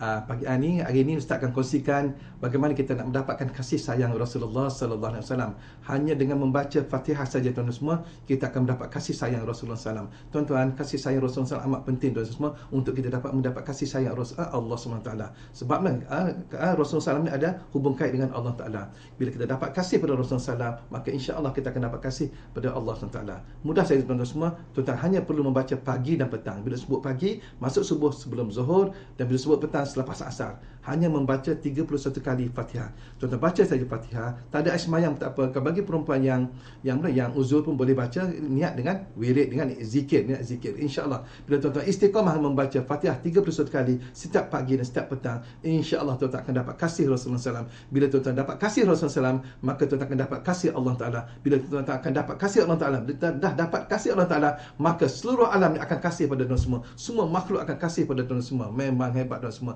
uh, pagi ini ah, hari ini ustaz akan kongsikan bagaimana kita nak mendapatkan kasih sayang Rasulullah sallallahu alaihi wasallam hanya dengan membaca Fatihah saja tuan-tuan semua kita akan mendapat kasih sayang Rasulullah sallam tuan-tuan kasih sayang Rasulullah SAW amat penting tuan-tuan semua untuk kita dapat mendapat kasih sayang Rasulullah Allah Subhanahu taala sebablah uh, ah, Rasulullah SAW ni ada hubung kait dengan Allah taala bila kita dapat kasih pada Rasulullah SAW maka insya-Allah kita akan dapat kasih pada Allah Subhanahu taala mudah saja tuan-tuan semua tuan-tuan hanya perlu membaca pagi dan petang bila sebut pagi masuk subuh sebelum zuhur dan bila sebut petang Quran selepas asar hanya membaca 31 kali Fatihah. Contoh baca saja Fatihah, tak ada ismayam tak apa. Kalau bagi perempuan yang yang yang uzur pun boleh baca niat dengan wirid dengan zikir, niat zikir Insyaallah allah Bila tuan-tuan istiqamah membaca Fatihah 31 kali setiap pagi dan setiap petang, Insyaallah allah tuan-tuan akan dapat kasih Rasulullah SAW. Bila tuan-tuan dapat kasih Rasulullah SAW, maka tuan-tuan akan dapat kasih Allah Taala. Bila tuan-tuan akan dapat kasih Allah Taala, bila dah dapat kasih Allah Taala, maka seluruh alam akan kasih pada tuan semua. Semua makhluk akan kasih pada tuan semua. Memang hebat tuan semua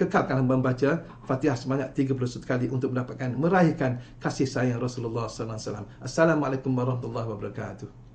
kekalkan membaca Fatihah sebanyak 31 kali untuk mendapatkan meraihkan kasih sayang Rasulullah sallallahu alaihi wasallam. Assalamualaikum warahmatullahi wabarakatuh.